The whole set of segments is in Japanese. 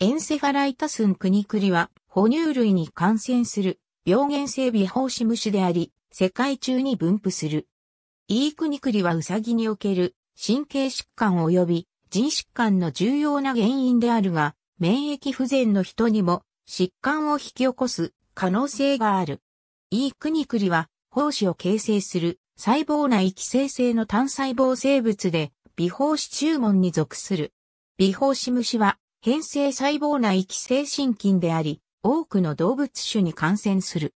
エンセファライタスンクニクリは、哺乳類に感染する病原性微胞子虫であり、世界中に分布する。イークニクリはウサギにおける神経疾患及び腎疾患の重要な原因であるが、免疫不全の人にも疾患を引き起こす可能性がある。イークニクリは、胞子を形成する細胞内寄生性の単細胞生物で、微胞子注文に属する。微胞子虫は変性細胞内寄生真菌であり、多くの動物種に感染する。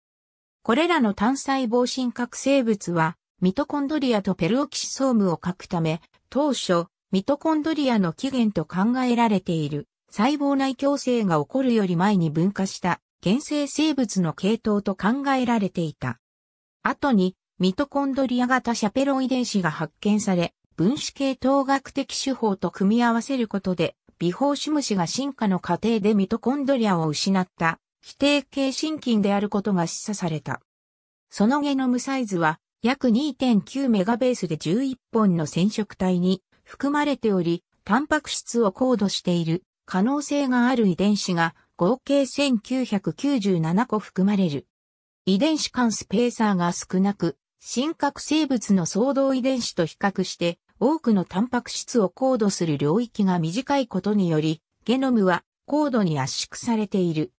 これらの単細胞真核生物は、ミトコンドリアとペルオキシソームを書くため、当初、ミトコンドリアの起源と考えられている、細胞内共生が起こるより前に分化した、原生生物の系統と考えられていた。後に、ミトコンドリア型シャペロン遺伝子が発見され、分子系統学的手法と組み合わせることで、ビホーシムシが進化の過程でミトコンドリアを失った否定形心筋であることが示唆された。そのゲノムサイズは約2.9メガベースで11本の染色体に含まれており、タンパク質を高度している可能性がある遺伝子が合計1997個含まれる。遺伝子間スペーサーが少なく、真核生物の相動遺伝子と比較して多くのタンパク質を高度する領域が短いことにより、ゲノムは高度に圧縮されている。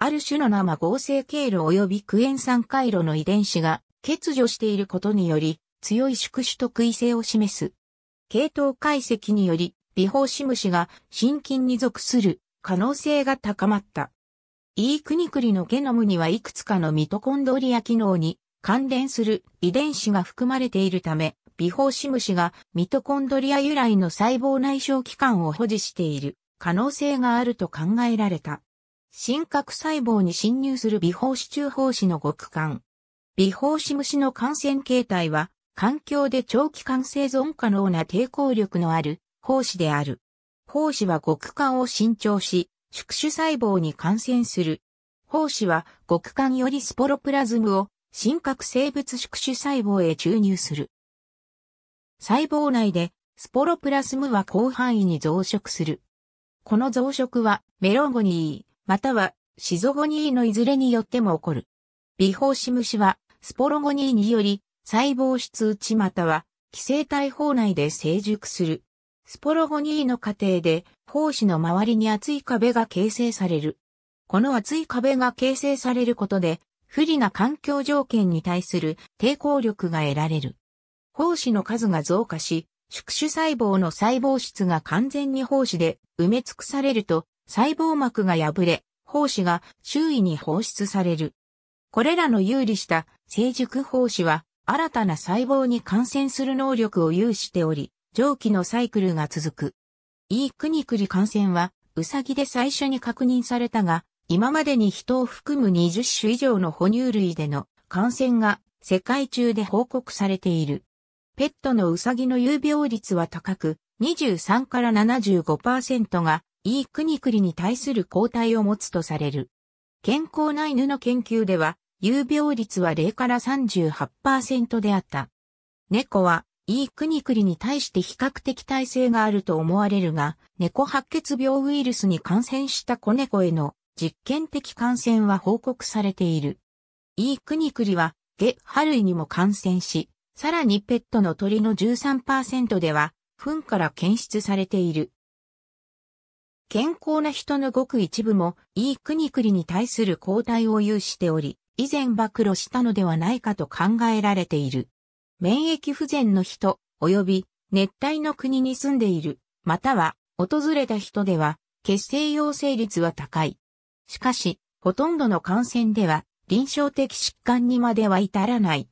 ある種の生合成経路及びクエン酸回路の遺伝子が欠如していることにより、強い宿主特異性を示す。系統解析により、ビホーシムシが心筋に属する可能性が高まった。イークニクリのゲノムにはいくつかのミトコンドリア機能に関連する遺伝子が含まれているため、ビホーシムシがミトコンドリア由来の細胞内小器官を保持している可能性があると考えられた。真核細胞に侵入する微胞子中胞子の極寒。微胞ム虫の感染形態は、環境で長期間生存可能な抵抗力のある胞子である。胞子は極寒を伸長し、宿主細胞に感染する。胞子は極寒よりスポロプラズムを真核生物宿主細胞へ注入する。細胞内でスポロプラスムは広範囲に増殖する。この増殖はメロゴニー、またはシゾゴニーのいずれによっても起こる。ビホーシムシはスポロゴニーにより細胞質内または寄生体胞内で成熟する。スポロゴニーの過程で胞子の周りに厚い壁が形成される。この厚い壁が形成されることで不利な環境条件に対する抵抗力が得られる。胞子の数が増加し、宿主細胞の細胞質が完全に胞子で埋め尽くされると、細胞膜が破れ、胞子が周囲に放出される。これらの有利した成熟胞子は、新たな細胞に感染する能力を有しており、上記のサイクルが続く。E クニクリ感染は、ウサギで最初に確認されたが、今までに人を含む20種以上の哺乳類での感染が世界中で報告されている。ペットのウサギの有病率は高く、23から75%が、イークニクリに対する抗体を持つとされる。健康な犬の研究では、有病率は0から38%であった。猫は、イークニクリに対して比較的耐性があると思われるが、猫白血病ウイルスに感染した子猫への実験的感染は報告されている。イークニクリは、ゲハ類にも感染し、さらにペットの鳥の13%では、糞から検出されている。健康な人のごく一部も、いい国々に対する抗体を有しており、以前暴露したのではないかと考えられている。免疫不全の人、及び熱帯の国に住んでいる、または訪れた人では、血清陽性率は高い。しかし、ほとんどの感染では、臨床的疾患にまでは至らない。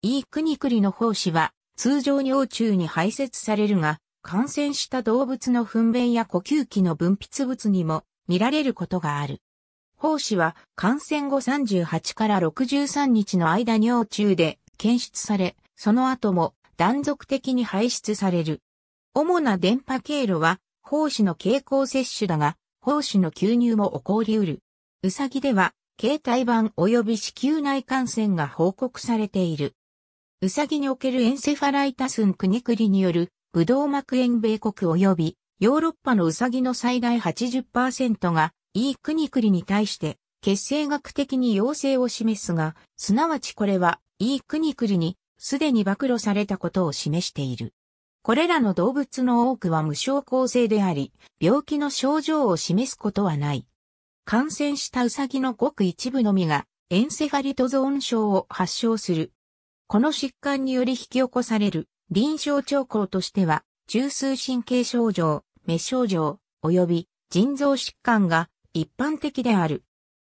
いいクリの胞子は、通常に中に排泄されるが、感染した動物の糞便や呼吸器の分泌物にも見られることがある。胞子は感染後38から63日の間尿中で検出され、その後も断続的に排出される。主な電波経路は、胞子の経口摂取だが、胞子の吸入も起こりうる。ウサギでは、携帯版及び子宮内感染が報告されている。ウサギにおけるエンセファライタスンクニクリによる、ブドウ膜炎米国及び、ヨーロッパのウサギの最大80%が、クニクリに対して、血清学的に陽性を示すが、すなわちこれは、クニクリに、すでに暴露されたことを示している。これらの動物の多くは無症候性であり、病気の症状を示すことはない。感染したウサギのごく一部のみが、エンセファリトゾーン症を発症するこの疾患により引き起こされる臨床兆候としては、中枢神経症状、目症状、及び腎臓疾患が一般的である。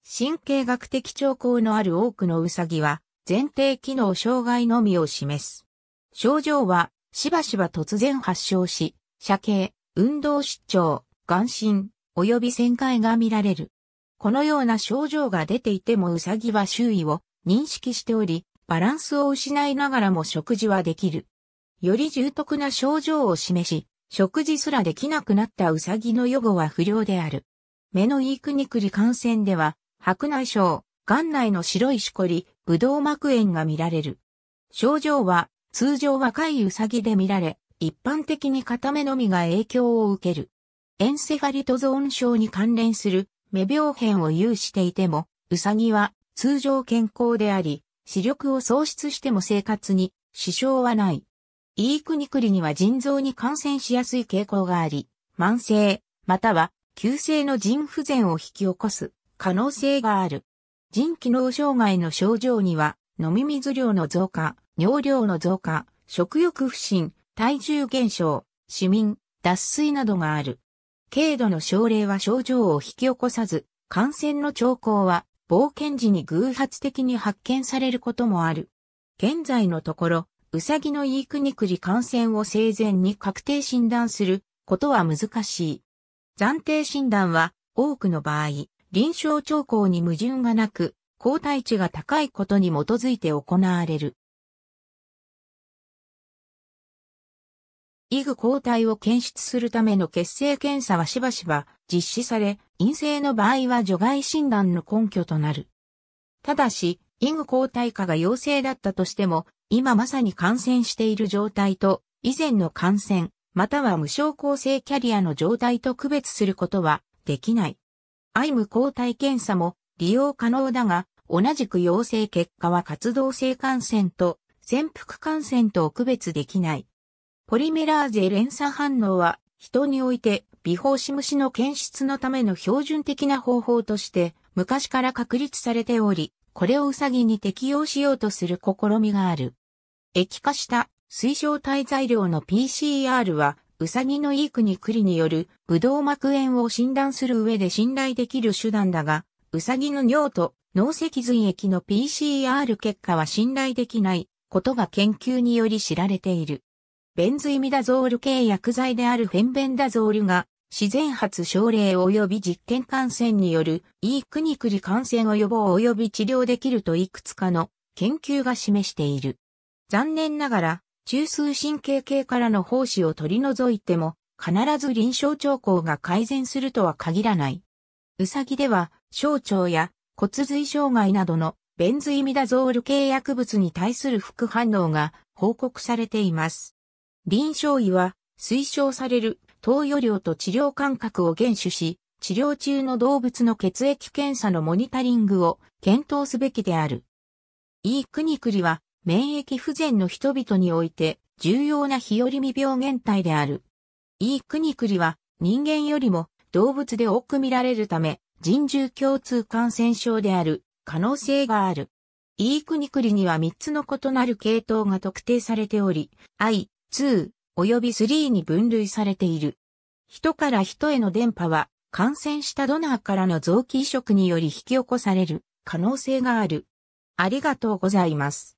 神経学的兆候のある多くのウサギは、前提機能障害のみを示す。症状は、しばしば突然発症し、射形、運動失調、眼神、及び旋回が見られる。このような症状が出ていてもウサギは周囲を認識しており、バランスを失いながらも食事はできる。より重篤な症状を示し、食事すらできなくなったウサギの予後は不良である。目のイークニクリ感染では、白内障、眼内の白いしこり、ブドウ膜炎が見られる。症状は、通常若いウサギで見られ、一般的に片目のみが影響を受ける。エンセファリトゾーン症に関連する目病変を有していても、ウサギは通常健康であり、視力を喪失しても生活に支障はない。イークニクリには腎臓に感染しやすい傾向があり、慢性、または急性の腎不全を引き起こす可能性がある。腎機能障害の症状には、飲み水量の増加、尿量の増加、食欲不振、体重減少、市民、脱水などがある。軽度の症例は症状を引き起こさず、感染の兆候は冒険時に偶発的に発見されることもある。現在のところ、ウサギのイークニクリ感染を生前に確定診断することは難しい。暫定診断は多くの場合、臨床兆候に矛盾がなく、抗体値が高いことに基づいて行われる。イグ抗体を検出するための血清検査はしばしば実施され、陰性の場合は除外診断の根拠となる。ただし、イグ抗体化が陽性だったとしても、今まさに感染している状態と、以前の感染、または無症候性キャリアの状態と区別することはできない。アイム抗体検査も利用可能だが、同じく陽性結果は活動性感染と潜伏感染とを区別できない。ポリメラーゼ連鎖反応は人において微胞ム虫の検出のための標準的な方法として昔から確立されており、これをウサギに適用しようとする試みがある。液化した水晶体材料の PCR は、ウサギのいい国クリによるブドウ膜炎を診断する上で信頼できる手段だが、ウサギの尿と脳脊髄液の PCR 結果は信頼できないことが研究により知られている。ベンズイミダゾール系薬剤であるフェンベンダゾールが自然発症例及び実験感染による、いい国栗感染を予防及び治療できるといくつかの研究が示している。残念ながら、中枢神経系からの胞子を取り除いても、必ず臨床兆候が改善するとは限らない。うさぎでは、小腸や骨髄障害などのベンズイミダゾール系薬物に対する副反応が報告されています。臨床医は推奨される投与量と治療間隔を厳守し、治療中の動物の血液検査のモニタリングを検討すべきである。E クニクリは免疫不全の人々において重要な日和見病原体である。E クニクリは人間よりも動物で多く見られるため人獣共通感染症である可能性がある。E クニクリには3つの異なる系統が特定されており、I、2、及び3に分類されている。人から人への電波は、感染したドナーからの臓器移植により引き起こされる可能性がある。ありがとうございます。